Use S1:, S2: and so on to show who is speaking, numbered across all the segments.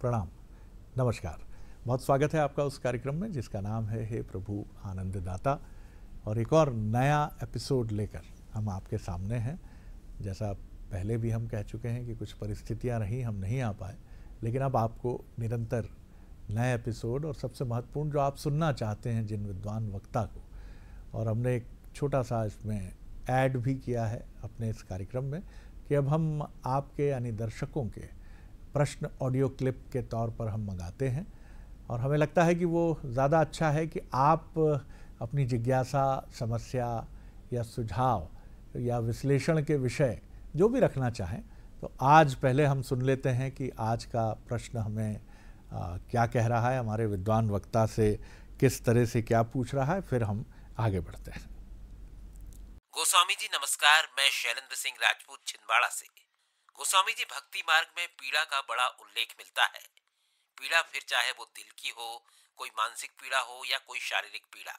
S1: प्रणाम नमस्कार बहुत स्वागत है आपका उस कार्यक्रम में जिसका नाम है हे प्रभु आनंददाता और एक और नया एपिसोड लेकर हम आपके सामने हैं जैसा पहले भी हम कह चुके हैं कि कुछ परिस्थितियां रहीं हम नहीं आ पाए लेकिन अब आपको निरंतर नए एपिसोड और सबसे महत्वपूर्ण जो आप सुनना चाहते हैं जिन विद्वान वक्ता को और हमने एक छोटा सा इसमें ऐड भी किया है अपने इस कार्यक्रम में कि अब हम आपके यानी दर्शकों के प्रश्न ऑडियो क्लिप के तौर पर हम मंगाते हैं और हमें लगता है कि वो ज़्यादा अच्छा है कि आप अपनी जिज्ञासा समस्या या सुझाव या विश्लेषण के विषय जो भी रखना चाहें तो आज पहले हम सुन लेते हैं कि आज का प्रश्न हमें आ, क्या कह रहा है हमारे विद्वान वक्ता से किस तरह से क्या पूछ रहा है फिर हम आगे बढ़ते हैं
S2: गोस्वामी जी नमस्कार मैं शैलेंद्र सिंह राजपूत छिंदवाड़ा से गोस्वामी जी भक्ति मार्ग में पीड़ा का बड़ा उल्लेख मिलता है पीड़ा फिर चाहे वो दिल की हो कोई मानसिक पीड़ा हो या कोई शारीरिक पीड़ा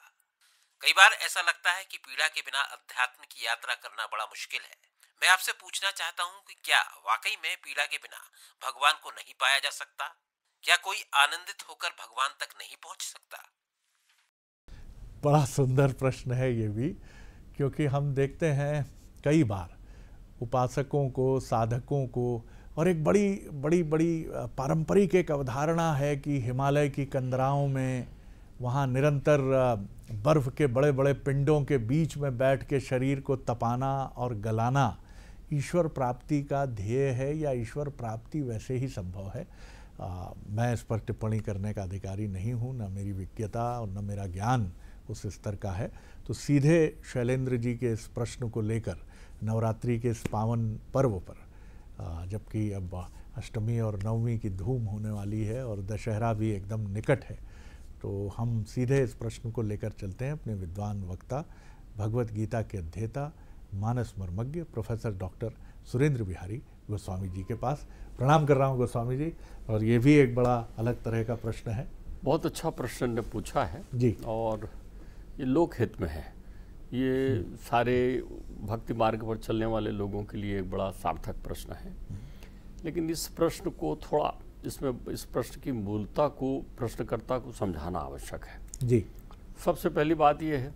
S2: कई बार ऐसा लगता है कि पीड़ा के बिना अध्यात्म की यात्रा करना बड़ा मुश्किल है मैं आपसे पूछना चाहता हूँ कि क्या वाकई में पीड़ा के बिना भगवान को नहीं पाया जा सकता क्या कोई आनंदित होकर भगवान तक नहीं पहुँच सकता
S1: बड़ा सुंदर प्रश्न है ये भी क्योंकि हम देखते हैं कई बार उपासकों को साधकों को और एक बड़ी बड़ी बड़ी पारंपरिक एक अवधारणा है कि हिमालय की कंदराओं में वहाँ निरंतर बर्फ़ के बड़े बड़े पिंडों के बीच में बैठ के शरीर को तपाना और गलाना ईश्वर प्राप्ति का ध्येय है या ईश्वर प्राप्ति वैसे ही संभव है आ, मैं इस पर टिप्पणी करने का अधिकारी नहीं हूँ न मेरी विज्ञता और न मेरा ज्ञान उस स्तर का है तो सीधे शैलेंद्र जी के इस प्रश्न को लेकर नवरात्रि के इस पावन पर्व पर जबकि अब अष्टमी और नवमी की धूम होने वाली है और दशहरा भी एकदम निकट है तो हम सीधे इस प्रश्न को लेकर चलते हैं अपने विद्वान वक्ता भगवत गीता के अध्येता मानस मर्मज्ञ प्रोफेसर डॉक्टर सुरेंद्र बिहारी गोस्वामी जी के पास प्रणाम कर रहा हूँ गोस्वामी जी और ये भी एक बड़ा अलग तरह का प्रश्न है
S2: बहुत अच्छा प्रश्न ने पूछा है जी और ये लोक हित में है ये सारे भक्ति मार्ग पर चलने वाले लोगों के लिए एक बड़ा सार्थक प्रश्न है लेकिन इस प्रश्न को थोड़ा इसमें इस प्रश्न की मूलता को प्रश्नकर्ता को समझाना आवश्यक है जी सबसे पहली बात यह है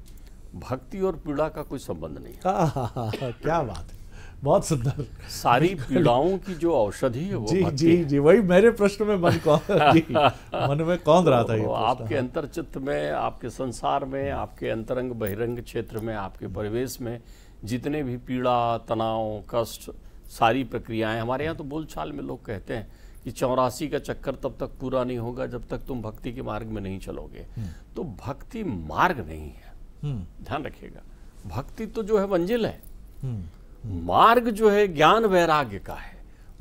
S2: भक्ति और पीड़ा का कोई संबंध नहीं
S1: है क्या बात है बहुत सुंदर
S2: सारी पीड़ाओं की जो औषधि है वो जी जी जी वही मेरे प्रश्न में मन कौन जी मन में कौन रहा था ये आपके हाँ। अंतरचित में आपके संसार में आपके अंतरंग बहिरंग क्षेत्र में आपके परिवेश में जितने भी पीड़ा तनाव कष्ट सारी प्रक्रियाएं हमारे यहाँ तो बोलचाल में लोग कहते हैं कि चौरासी का चक्कर तब तक पूरा नहीं होगा जब तक तुम भक्ति के मार्ग में नहीं चलोगे हम्म। तो भक्ति मार्ग नहीं है हम्म। ध्यान रखिएगा भक्ति तो जो है मंजिल है हम्म। मार्ग जो है ज्ञान वैराग्य का है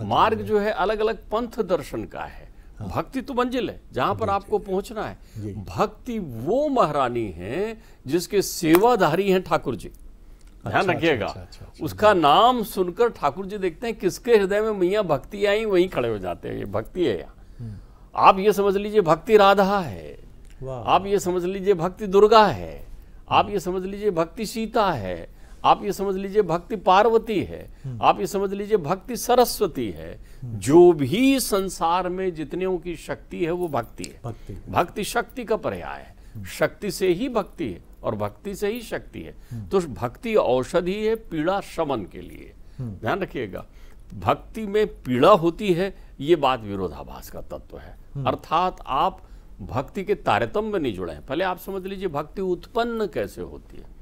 S2: मार्ग जो है अलग अलग पंथ दर्शन का है हाँ। भक्ति तो मंजिल है जहां पर आपको पहुंचना है भक्ति वो महारानी है जिसके सेवाधारी हैं ठाकुर जी अच्छा, ध्यान अच्छा, रखिएगा अच्छा, उसका नाम सुनकर ठाकुर जी देखते हैं किसके हृदय में मैया भक्ति आई वहीं खड़े हो जाते हैं ये भक्ति है यहाँ हम्म। आप ये समझ लीजिए भक्ति राधा है आप ये समझ लीजिए भक्ति दुर्गा है आप ये समझ लीजिए भक्ति सीता है आप ये समझ लीजिए भक्ति पार्वती है आप ये समझ लीजिए भक्ति सरस्वती है जो भी संसार में जितने की शक्ति है वो भक्ति है भक्ति, भक्ति शक्ति का पर्याय है शक्ति से ही भक्ति है और भक्ति से ही शक्ति है तो भक्ति औषधि है पीड़ा शमन के लिए ध्यान रखिएगा भक्ति में पीड़ा होती है ये बात विरोधाभास का तत्व है अर्थात आप भक्ति के तारतम्य नहीं जुड़े हैं पहले आप समझ लीजिए भक्ति उत्पन्न कैसे होती है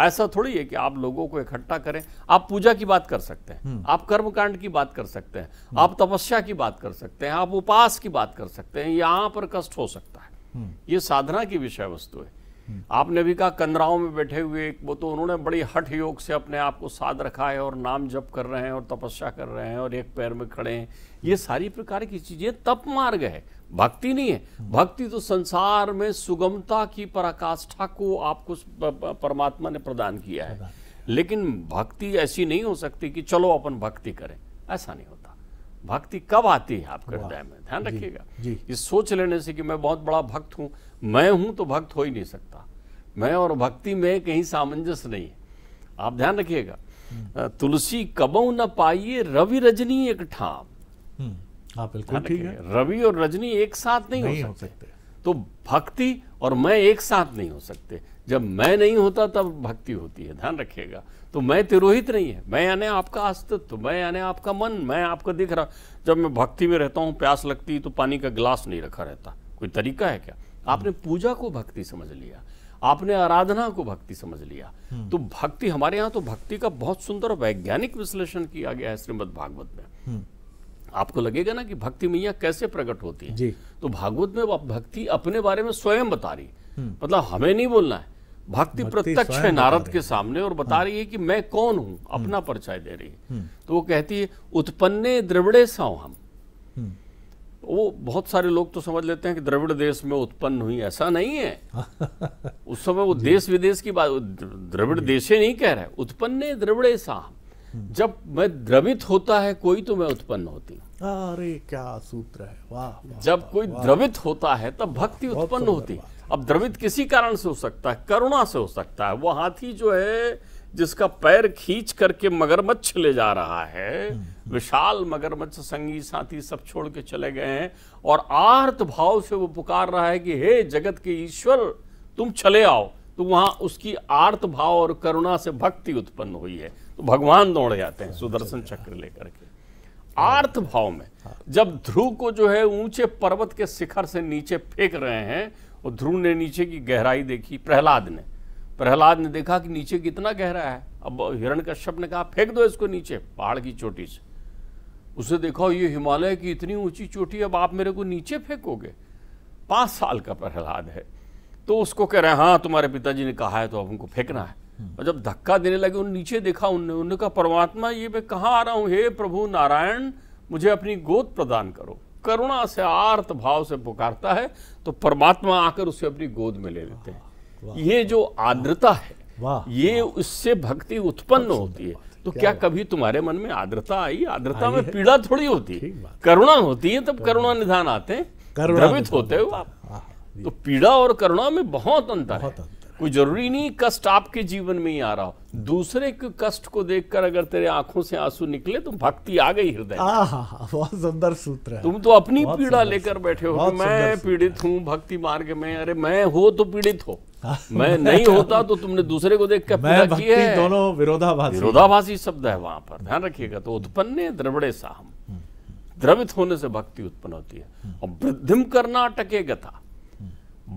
S2: ऐसा थोड़ी है कि आप लोगों को इकट्ठा करें आप पूजा की बात कर सकते हैं हम्म। आप कर्मकांड की बात कर सकते हैं हम्म। आप तपस्या की बात कर सकते हैं आप उपास की बात कर सकते हैं यहाँ पर कष्ट हो सकता है हम्म। ये साधना की विषय वस्तु है आपने भी कहा कंदराओं में बैठे हुए वो तो उन्होंने बड़ी हठ योग से अपने आप को साध रखा है और नाम जप कर रहे हैं और तपस्या कर रहे हैं और एक पैर में खड़े हैं ये सारी प्रकार की चीजें तप मार्ग है भक्ति नहीं है भक्ति तो संसार में सुगमता की पराकाष्ठा को आपको परमात्मा ने प्रदान किया है लेकिन भक्ति ऐसी नहीं हो सकती कि चलो अपन भक्ति करें ऐसा नहीं होता भक्ति कब आती है आपके हृदय में ध्यान रखिएगा ये सोच लेने से कि मैं बहुत बड़ा भक्त हूं मैं हूं तो भक्त हो ही नहीं सकता मैं और भक्ति में कहीं सामंजस्य नहीं है आप ध्यान रखिएगा हम्म। तुलसी कबो न पाइए रवि रजनी एक ठाम
S1: हम्म। हाँ, बिल्कुल ठीक है
S2: रवि और रजनी एक साथ नहीं, नहीं हो सकते, हो सकते। तो भक्ति और मैं एक साथ नहीं हो सकते जब मैं नहीं होता तब भक्ति होती है ध्यान रखिएगा तो मैं तिरोहित नहीं है मैं यानी आपका अस्तित्व मैं यानी आपका मन मैं आपको दिख रहा जब मैं भक्ति में रहता हूँ प्यास लगती तो पानी का गिलास नहीं रखा रहता कोई तरीका है क्या आपने पूजा को भक्ति समझ लिया आपने आराधना को भक्ति समझ लिया हम्म। तो भक्ति हमारे यहाँ तो भक्ति का बहुत सुंदर वैज्ञानिक विश्लेषण किया गया है श्रीमद भागवत में हम्म। आपको लगेगा ना कि भक्ति मैया कैसे प्रकट होती है तो भागवत में भक्ति अपने बारे में स्वयं बता रही हम्म। मतलब हमें नहीं बोलना है भक्ति प्रत्यक्ष है नारद के सामने और बता हाँ। रही है कि मैं कौन हूं हम्म। अपना परिचय दे रही है हम्म। तो वो कहती है उत्पन्ने द्रविड़े सा हम हम्म। वो बहुत सारे लोग तो समझ लेते हैं कि द्रविड़ देश में उत्पन्न हुई ऐसा नहीं है उस समय वो देश विदेश की बात द्रविड़ देशे नहीं कह रहे उत्पन्न द्रविड़े साहम जब मैं द्रवित होता है कोई तो मैं उत्पन्न होती अरे क्या सूत्र है वाह जब कोई द्रवित होता है तब भक्ति उत्पन्न होती अब द्रवित किसी कारण से हो सकता है करुणा से हो सकता है वो हाथी जो है जिसका पैर खींच करके मगरमच्छ ले जा रहा है हम्म। विशाल मगरमच्छ संगी साथी सब छोड़ के चले गए हैं और आर्त भाव से वो पुकार रहा है कि हे जगत के ईश्वर तुम चले आओ तो वहां उसकी आर्त भाव और करुणा से भक्ति उत्पन्न हुई है तो भगवान दौड़े जाते हैं सुदर्शन चक्र लेकर के आर्थ भाव में जब ध्रुव को जो है ऊंचे पर्वत के शिखर से नीचे फेंक रहे हैं और ध्रुव ने नीचे की गहराई देखी प्रहलाद ने प्रहलाद ने देखा कि नीचे कितना गहरा है अब हिरण कश्यप ने कहा फेंक दो इसको नीचे पहाड़ की चोटी से उसे देखो ये हिमालय की इतनी ऊंची चोटी अब आप मेरे को नीचे फेंकोगे पांच साल का प्रहलाद है तो उसको कह रहे हैं हाँ तुम्हारे पिताजी ने कहा है तो अब उनको फेंकना है और जब धक्का देने लगे उन नीचे देखा उनने उनने कहा परमात्मा ये मैं कहाँ आ रहा हूँ हे प्रभु नारायण मुझे अपनी गोद प्रदान करो करुणा से आर्त भाव से पुकारता है तो परमात्मा आकर उसे अपनी गोद में ले लेते हैं ये जो आर्द्रता है ये उससे भक्ति उत्पन्न होती है तो क्या, क्या कभी तुम्हारे मन में आर्द्रता आई आर्द्रता में पीड़ा थोड़ी होती है करुणा होती है तब करुणा निधान आते हैं द्रवित होते हो आप हाँ, हाँ, तो पीड़ा और करुणा में बहुत अंतर है कोई जरूरी नहीं कष्ट आपके जीवन में ही आ रहा हो दूसरे के कष्ट को देखकर अगर तेरे आंखों से आंसू निकले तो भक्ति आ गई हृदय
S1: बहुत सुंदर सूत्र है तुम
S2: तो अपनी पीड़ा लेकर बैठे हो मैं पीड़ित हूँ भक्ति मार्ग में अरे मैं हो तो पीड़ित हो मैं नहीं होता तो तुमने दूसरे को देख कर पीड़ा है दोनों विरोधाभासी विरोधाभासी शब्द है वहां पर ध्यान रखिएगा तो उत्पन्न द्रवड़े साहम द्रवित होने से भक्ति उत्पन्न होती है और वृद्धिम करना अटकेगा था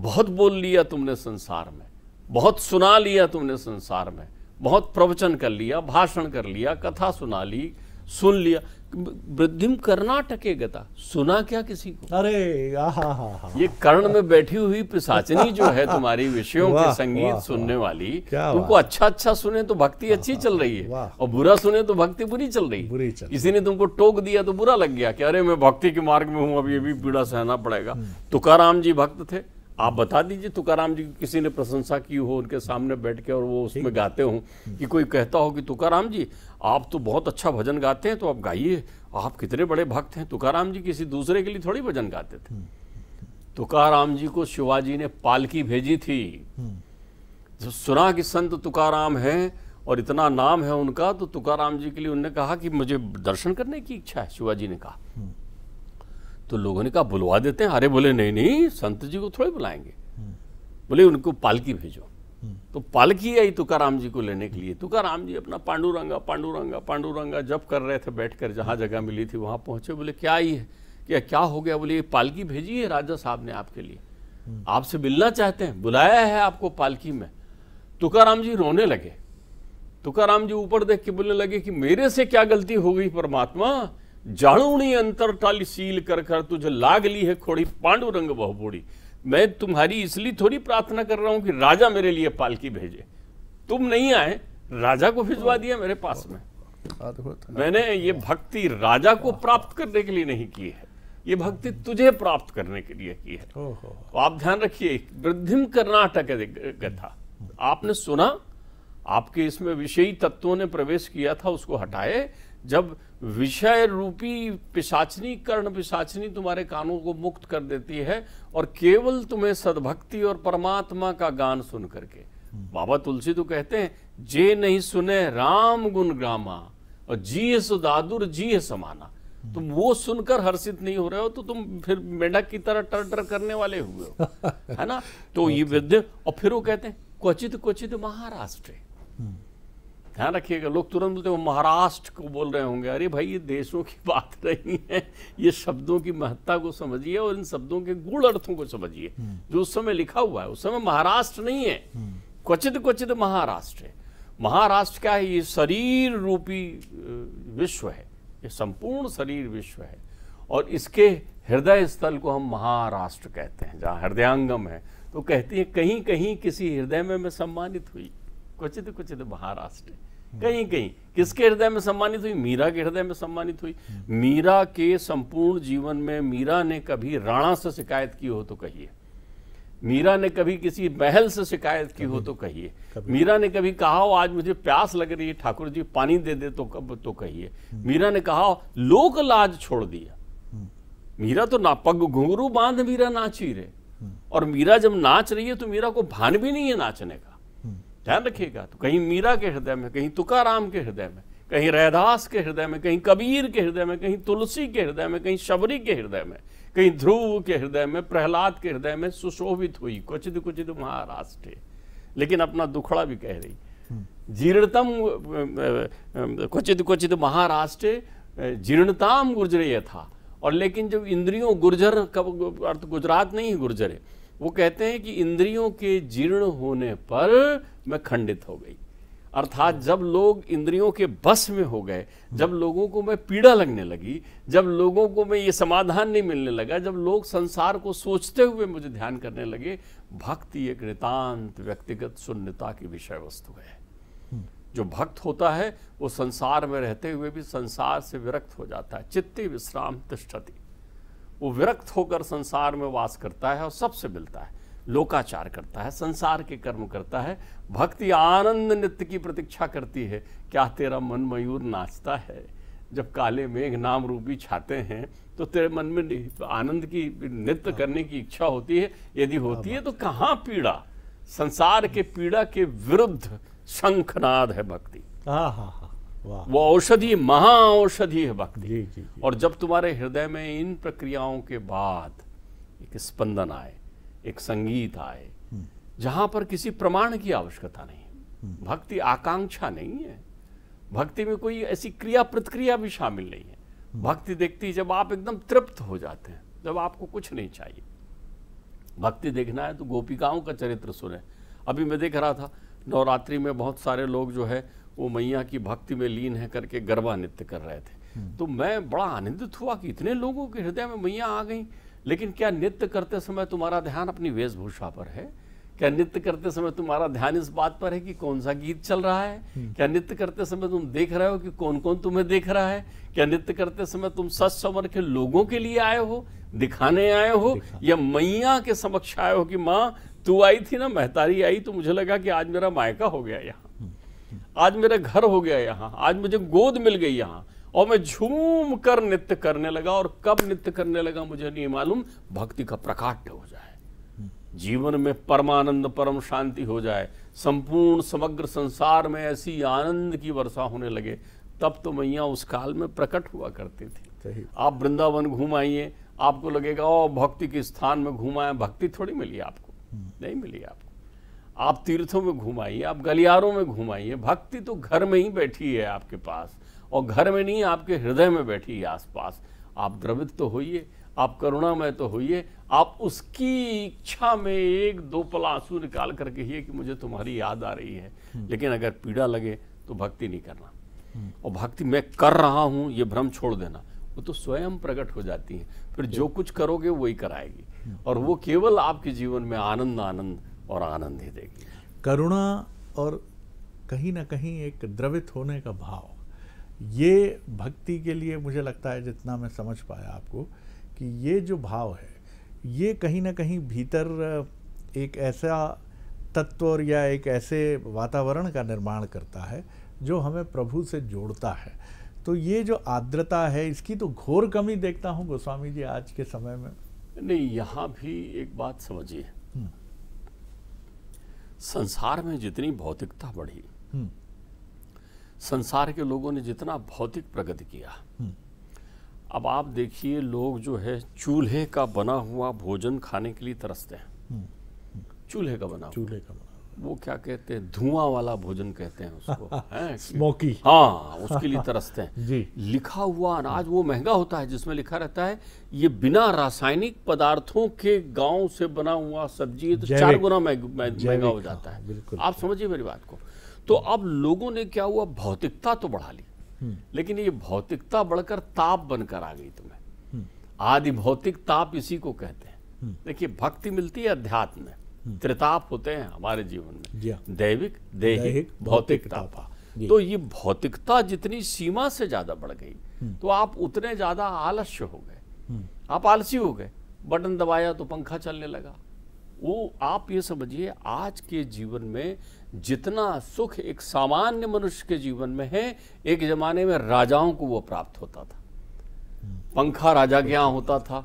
S2: बहुत बोल लिया तुमने संसार में बहुत सुना लिया तुमने संसार में बहुत प्रवचन कर लिया भाषण कर लिया कथा सुना ली सुन लिया वृद्धिम कर्नाटके गता सुना क्या किसी को अरे ये कर्ण में बैठी हुई पिसाचनी जो है तुम्हारी विषयों के संगीत सुनने वाली तुमको अच्छा अच्छा सुने तो भक्ति अच्छी चल रही है और बुरा सुने तो भक्ति बुरी चल रही है इसी ने तुमको टोक दिया तो बुरा लग गया कि अरे मैं भक्ति के मार्ग में हूँ अब ये भी पीड़ा सहना पड़ेगा हम्म। तुकाराम जी भक्त थे आप बता दीजिए तुकाराम जी की किसी ने प्रशंसा की हो उनके सामने बैठ के और वो उसमें गाते हों कि कोई कहता हो कि तुकाराम जी आप तो बहुत अच्छा भजन गाते हैं तो आप गाइए आप कितने बड़े भक्त हैं तुकाराम जी किसी दूसरे के लिए थोड़ी भजन गाते थे हम्म। तुकाराम जी को शिवाजी ने पालकी भेजी थी जब हम्म। तो सुना कि संत तुकाराम है और इतना नाम है उनका तो तुकाराम जी के लिए उनने कहा कि मुझे दर्शन करने की इच्छा है शिवाजी ने कहा हम्म। तो लोगों ने कहा बुलवा देते हैं अरे बोले नहीं नहीं संत जी को थोड़े बुलाएंगे बोले उनको पालकी भेजो तो पालकी आई तुकाराम जी को लेने के लिए तुकाराम जी अपना पांडुरंगा पांडुरंगा पांडुरंगा जब कर रहे थे बैठकर जहां जगह मिली थी वहां पहुंचे बोले क्या आई है क्या क्या हो गया बोले ये पालकी भेजी है राजा साहब ने आपके लिए आपसे मिलना चाहते हैं बुलाया है आपको पालकी में तुकाराम जी रोने लगे तुकाराम जी ऊपर देख के बोलने लगे कि मेरे से क्या गलती हो गई परमात्मा जाणूणी अंतरटाल सील कर कर तुझे लाग ली है खोड़ी पांडु रंग बहुबोड़ी मैं तुम्हारी इसलिए थोड़ी प्रार्थना कर रहा हूं कि राजा मेरे लिए पालकी भेजे तुम नहीं आए राजा को भिजवा दिया मेरे पास में मैंने ये भक्ति राजा को प्राप्त करने के लिए नहीं की है ये भक्ति तुझे प्राप्त करने के लिए की है
S1: तो
S2: आप ध्यान रखिए वृद्धिम कर्नाटक कथा आपने सुना आपके इसमें विषयी तत्वों ने प्रवेश किया था उसको हटाए जब विषय रूपी पिशाचनी कर्ण पिशाचनी तुम्हारे कानों को मुक्त कर देती है और केवल तुम्हें सद्भक्ति और परमात्मा का गान सुन करके बाबा तुलसी तो कहते हैं जे नहीं सुने राम गुण ग्रामा और जी सुदादुर जी समाना तुम वो सुनकर हर्षित नहीं हो रहे हो तो तुम फिर मेढक की तरह टर टर करने वाले हुए हो है ना तो ये विद्य और फिर वो कहते हैं क्वचित क्वचित महाराष्ट्र हम्म। ध्यान रखिएगा लोग तुरंत बोलते हैं महाराष्ट्र को बोल रहे होंगे अरे भाई ये देशों की बात नहीं है ये शब्दों की महत्ता को समझिए और इन शब्दों के गुण अर्थों को समझिए जो उस समय लिखा हुआ है उस समय महाराष्ट्र नहीं है क्वचित क्वचित महाराष्ट्र है महाराष्ट्र क्या है ये शरीर रूपी विश्व है ये संपूर्ण शरीर विश्व है और इसके हृदय स्थल को हम महाराष्ट्र कहते हैं जहाँ हृदयांगम है तो कहती है कहीं कहीं किसी हृदय में मैं सम्मानित हुई क्वचित क्वचित महाराष्ट्र कहीं कहीं किसके हृदय में सम्मानित हुई मीरा के हृदय में सम्मानित हुई मीरा के संपूर्ण जीवन में मीरा ने कभी राणा से शिकायत की हो तो कहिए मीरा ने कभी किसी महल से शिकायत की हो तो कहिए मीरा ने कभी कहा हो आज मुझे प्यास लग रही है ठाकुर जी पानी दे दे तो कब तो कहिए मीरा ने कहा हो लोक लाज छोड़ दिया मीरा तो ना पग घुंगू बांध मीरा नाची रहे और मीरा जब नाच रही है तो मीरा को भान भी नहीं है नाचने का ध्यान रखिएगा तो कहीं मीरा के हृदय में कहीं तुकाराम के हृदय में कहीं रैदास के हृदय में कहीं कबीर के हृदय में कहीं तुलसी के हृदय में कहीं शबरी के हृदय में कहीं ध्रुव के हृदय में प्रहलाद के हृदय में सुशोभित हुई क्वचित क्वचित महाराष्ट्र लेकिन अपना दुखड़ा भी कह रही हम्म। जीर्णतम क्वचित क्वचित महाराष्ट्र जीर्णताम गुर्जरे था और लेकिन जब इंद्रियों गुर्जर कब अर्थ गुजरात नहीं गुर्जरे वो कहते हैं कि इंद्रियों के जीर्ण होने पर मैं खंडित हो गई अर्थात जब लोग इंद्रियों के बस में हो गए जब लोगों को मैं पीड़ा लगने लगी जब लोगों को मैं ये समाधान नहीं मिलने लगा जब लोग संसार को सोचते हुए मुझे ध्यान करने लगे भक्ति एक नितान्त व्यक्तिगत शून्यता की विषय वस्तु है हम्म। जो भक्त होता है वो संसार में रहते हुए भी संसार से विरक्त हो जाता है चित्ती विश्राम तिष्ठती वो विरक्त होकर संसार में वास करता है और सबसे मिलता है लोकाचार करता है संसार के कर्म करता है भक्ति आनंद नृत्य की प्रतीक्षा करती है क्या तेरा मन मयूर नाचता है जब काले मेघ नाम रूपी छाते हैं तो तेरे मन में आनंद की नृत्य हाँ। करने की इच्छा होती है यदि होती है तो कहाँ पीड़ा संसार के पीड़ा के विरुद्ध शंखनाद है भक्ति हाँ हाँ, हाँ। वो औषधि महा औषधि है भक्ति जी, जी, जी। और जब तुम्हारे हृदय में इन प्रक्रियाओं के बाद एक स्पंदन आए एक संगीत आए हम्म। जहां पर किसी प्रमाण की आवश्यकता नहीं हम्म। भक्ति आकांक्षा नहीं है भक्ति में कोई ऐसी क्रिया प्रतिक्रिया भी शामिल नहीं है हम्म। भक्ति देखती जब आप एकदम तृप्त हो जाते हैं जब आपको कुछ नहीं चाहिए भक्ति देखना है तो गोपिकाओं का चरित्र सुने अभी मैं देख रहा था नवरात्रि में बहुत सारे लोग जो है वो मैया की भक्ति में लीन है करके गरबा नृत्य कर रहे थे हम्म। तो मैं बड़ा आनंदित हुआ कि इतने लोगों के हृदय में मैया आ गई लेकिन क्या नृत्य करते समय तुम्हारा ध्यान अपनी वेशभूषा पर है क्या नृत्य करते समय तुम्हारा ध्यान इस बात पर है कि कौन सा गीत चल रहा है हम्म। क्या नृत्य करते समय तुम देख रहे हो कि कौन कौन तुम्हें देख रहा है क्या नृत्य करते समय तुम सच समर के लोगों के लिए आए हो दिखाने आए हो या मैया के समक्ष आए हो कि माँ तू आई थी ना महतारी आई तो मुझे लगा कि आज मेरा मायका हो गया यहाँ आज मेरा घर हो गया यहाँ आज मुझे गोद मिल गई यहाँ और मैं झूम कर नृत्य करने लगा और कब नृत्य करने लगा मुझे नहीं मालूम भक्ति का प्रकाट हो जाए जीवन में परमानंद परम शांति हो जाए संपूर्ण समग्र संसार में ऐसी आनंद की वर्षा होने लगे तब तो मैया उस काल में प्रकट हुआ करती थी आप वृंदावन घूम आइए आपको लगेगा ओ भक्ति के स्थान में घूमाए भक्ति थोड़ी मिली आपको हम्म। नहीं मिली आपको आप तीर्थों में घुमाइए आप गलियारों में घुमाइए भक्ति तो घर में ही बैठी है आपके पास और घर में नहीं आपके हृदय में बैठी है आसपास आप द्रवित तो होइए आप करुणामय तो होइए आप उसकी इच्छा में एक दो पल आंसू निकाल कर कहिए कि मुझे तुम्हारी याद आ रही है हम्म। लेकिन अगर पीड़ा लगे तो भक्ति नहीं करना हम्म। और भक्ति मैं कर रहा हूँ ये भ्रम छोड़ देना वो तो स्वयं प्रकट हो जाती है फिर जो हम्म। कुछ करोगे वही कराएगी और वो केवल आपके जीवन में आनंद आनंद और आनंद ही देगी
S1: करुणा और कहीं ना कहीं एक द्रवित होने का भाव ये भक्ति के लिए मुझे लगता है जितना मैं समझ पाया आपको कि ये जो भाव है ये कहीं ना कहीं भीतर एक ऐसा तत्व या एक ऐसे वातावरण का निर्माण करता है जो हमें प्रभु से जोड़ता है तो ये जो आर्द्रता है इसकी तो घोर कमी देखता हूँ गोस्वामी जी आज के समय में
S2: नहीं यहाँ भी एक बात समझिए संसार में जितनी भौतिकता बढ़ी हम्म। संसार के लोगों ने जितना भौतिक प्रगति किया हम्म। अब आप देखिए लोग जो है चूल्हे का बना हुआ भोजन खाने के लिए तरसते हैं हम्म। चूल्हे का बना चूल्हे का बना वो क्या कहते हैं धुआं वाला भोजन कहते हैं उसको स्मोकी हाँ उसके लिए तरसते हैं जी लिखा हुआ अनाज वो महंगा होता है जिसमें लिखा रहता है ये बिना रासायनिक पदार्थों के गांव से बना हुआ सब्जी तो चार गुना महंगा हो हाँ, जाता है बिल्कुल आप समझिए मेरी बात को तो अब लोगों ने क्या हुआ भौतिकता तो बढ़ा ली हम्म। लेकिन ये भौतिकता बढ़कर ताप बनकर आ गई तुम्हें हम्म। आदि भौतिक ताप इसी को कहते हैं हम्म। देखिए भक्ति मिलती है अध्यात्म में हम्म। त्रिताप होते हैं हमारे जीवन में हाँ। दैविक दैहिक भौतिक तापा तो ये भौतिकता जितनी सीमा से ज्यादा बढ़ गई हम्म। तो आप उतने ज्यादा आलस्य हो गए हम्म। आप आलसी हो गए बटन दबाया तो पंखा चलने लगा वो आप ये समझिए आज के जीवन में जितना सुख एक सामान्य मनुष्य के जीवन में है एक जमाने में राजाओं को वो प्राप्त होता था पंखा राजा के यहाँ होता था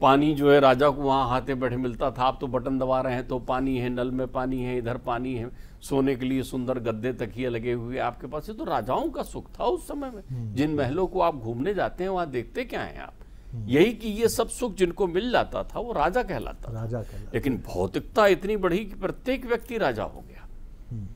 S2: पानी जो है राजा को वहाँ हाथे बैठे मिलता था आप तो बटन दबा रहे हैं तो पानी है नल में पानी है इधर पानी है सोने के लिए सुंदर गद्दे तकिए लगे हुए आपके पास ये तो राजाओं का सुख था उस समय में हम्म। जिन महलों को आप घूमने जाते हैं वहाँ देखते क्या हैं आप हम्म। यही कि ये सब सुख जिनको मिल जाता था वो राजा कहलाता राजा कहलाता लेकिन भौतिकता इतनी बढ़ी कि प्रत्येक व्यक्ति राजा हो गया हम्म।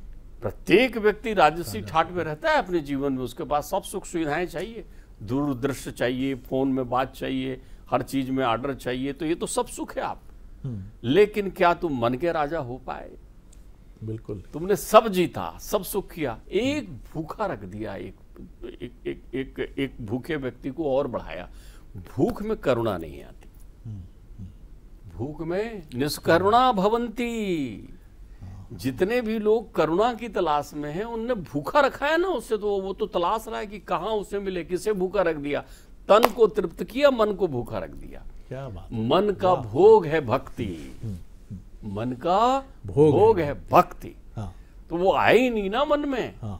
S2: प्रत्येक व्यक्ति राजसी ठाट में रहता है अपने जीवन में उसके पास सब सुख सुविधाएं चाहिए दूरदृश्य चाहिए फोन में बात चाहिए हर चीज में आर्डर चाहिए तो ये तो सब सुख है आप हम्म। लेकिन क्या तुम मन के राजा हो पाए बिल्कुल तुमने सब जीता सब सुख किया एक भूखा रख दिया एक एक एक एक, एक भूखे व्यक्ति को और बढ़ाया भूख में करुणा नहीं आती हम्म, हम्म। भूख में निष्करुणा भवंती हाँ। जितने भी लोग करुणा की तलाश में हैं उनने भूखा रखा है ना उससे तो वो तो तलाश रहा है कि कहा उसे मिले किसे भूखा रख दिया तन को तृप्त किया मन को भूखा रख दिया क्या बात हम्म, हम्म, हम्म। मन का भोग है भक्ति मन का भोग, भोग है भक्ति हाँ। तो वो आई ही नहीं ना मन में हाँ।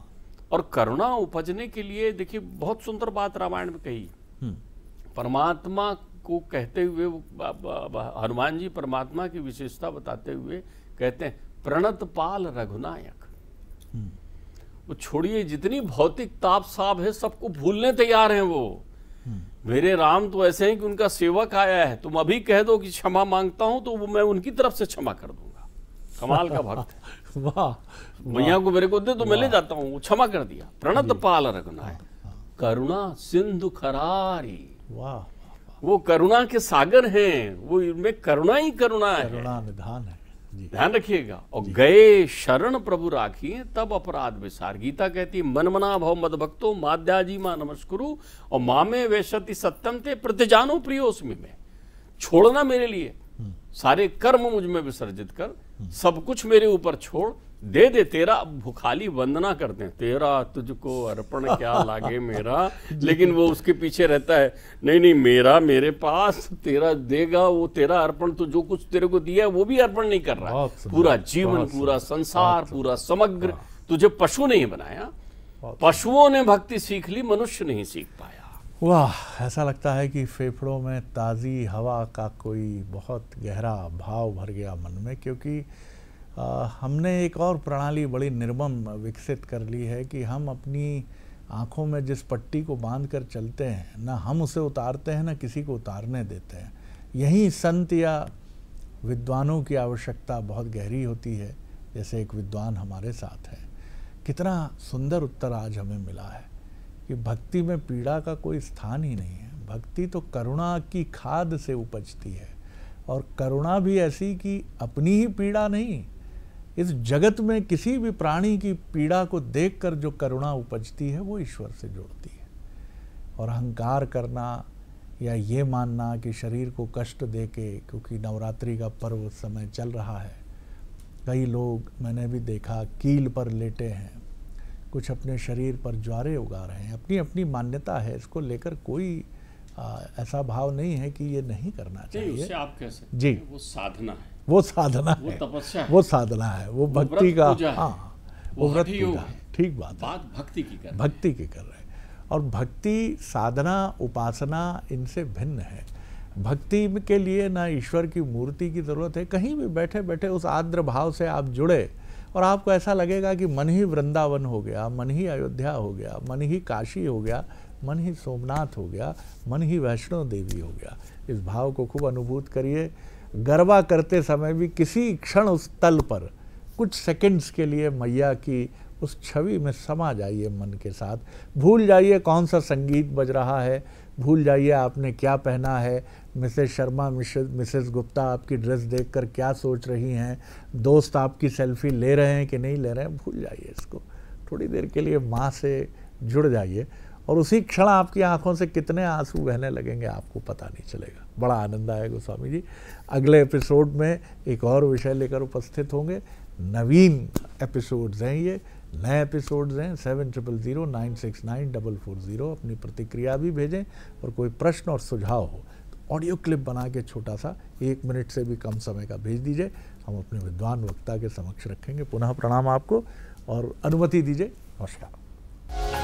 S2: और करुणा उपजने के लिए देखिए बहुत सुंदर बात रामायण में कही परमात्मा को कहते हुए हनुमान जी परमात्मा की विशेषता बताते हुए कहते हैं प्रणत पाल रघुनायक वो छोड़िए जितनी भौतिक ताप साप है सबको भूलने तैयार हैं वो मेरे राम तो ऐसे हैं कि उनका सेवक आया है तुम अभी कह दो कि क्षमा मांगता हूं तो वो मैं उनकी तरफ से क्षमा कर दूंगा कमाल का भक्त
S1: वाह भैया को
S2: मेरे को दे तो मैं ले जाता हूँ क्षमा कर दिया प्रणत पाल रखना है हाँ, हाँ। करुणा सिंधु खरारी वाह वो करुणा के सागर हैं वो इनमें करुणा ही करुणा है करुणा निधान है ध्यान रखिएगा और गए शरण प्रभु राखिए तब अपराध विसार गीता कहती है मनमना भव मद भक्तो माध्याजी माँ नमस्कुरु और माँ में वैशति सत्यम थे प्रतिजानो उसमें में छोड़ना मेरे लिए हम्म। सारे कर्म मुझ में विसर्जित कर हम्म। सब कुछ मेरे ऊपर छोड़ दे दे तेरा भुखाली वंदना करते हैं तेरा तुझको अर्पण क्या लागे मेरा लेकिन वो उसके पीछे रहता है नहीं नहीं मेरा मेरे पास तेरा देगा वो तेरा अर्पण तो जो कुछ तेरे को दिया है वो भी अर्पण नहीं कर रहा पूरा जीवन पूरा संसार पूरा समग्र हाँ। तुझे पशु नहीं बनाया पशुओं ने भक्ति सीख ली मनुष्य नहीं सीख पाया
S1: वाह ऐसा लगता है कि फेफड़ों में ताज़ी हवा का कोई बहुत गहरा भाव भर गया मन में क्योंकि हमने एक और प्रणाली बड़ी निर्मम विकसित कर ली है कि हम अपनी आँखों में जिस पट्टी को बांध कर चलते हैं ना हम उसे उतारते हैं ना किसी को उतारने देते हैं यही संत या विद्वानों की आवश्यकता बहुत गहरी होती है जैसे एक विद्वान हमारे साथ है कितना सुंदर उत्तर आज हमें मिला है कि भक्ति में पीड़ा का कोई स्थान ही नहीं है भक्ति तो करुणा की खाद से उपजती है और करुणा भी ऐसी कि अपनी ही पीड़ा नहीं इस जगत में किसी भी प्राणी की पीड़ा को देखकर जो करुणा उपजती है वो ईश्वर से जोड़ती है और अहंकार करना या ये मानना कि शरीर को कष्ट दे के क्योंकि नवरात्रि का पर्व उस समय चल रहा है कई लोग मैंने भी देखा कील पर लेटे हैं कुछ अपने शरीर पर ज्वारे उगा रहे हैं अपनी अपनी मान्यता है इसको लेकर कोई आ, ऐसा भाव नहीं है कि ये नहीं करना चाहिए उसे आप कैसे जी वो साधना है वो साधना वो है तपस्या वो साधना है वो भक्ति का हाँ वो व्रत पूजा ठीक बात बात
S2: भक्ति की कर भक्ति की
S1: कर रहे हैं और भक्ति साधना उपासना इनसे भिन्न है भक्ति के लिए ना ईश्वर की मूर्ति की ज़रूरत है कहीं भी बैठे बैठे उस आर्द्र भाव से आप जुड़े और आपको ऐसा लगेगा कि मन ही वृंदावन हो गया मन ही अयोध्या हो गया मन ही काशी हो गया मन ही सोमनाथ हो गया मन ही वैष्णो देवी हो गया इस भाव को खूब अनुभूत करिए गरबा करते समय भी किसी क्षण उस तल पर कुछ सेकंड्स के लिए मैया की उस छवि में समा जाइए मन के साथ भूल जाइए कौन सा संगीत बज रहा है भूल जाइए आपने क्या पहना है मिसेस शर्मा मिसेस गुप्ता आपकी ड्रेस देखकर क्या सोच रही हैं दोस्त आपकी सेल्फी ले रहे हैं कि नहीं ले रहे हैं भूल जाइए इसको थोड़ी देर के लिए माँ से जुड़ जाइए और उसी क्षण आपकी आंखों से कितने आंसू बहने लगेंगे आपको पता नहीं चलेगा बड़ा आनंद आया गोस्वामी जी अगले एपिसोड में एक और विषय लेकर उपस्थित होंगे नवीन एपिसोड्स हैं ये नए एपिसोड्स हैं seven triple zero nine six nine double four zero अपनी प्रतिक्रिया भी भेजें और कोई प्रश्न और सुझाव हो तो ऑडियो क्लिप बना के छोटा सा एक मिनट से भी कम समय का भेज दीजिए हम अपने विद्वान वक्ता के समक्ष रखेंगे पुनः प्रणाम आपको और अनुमति दीजिए नमस्कार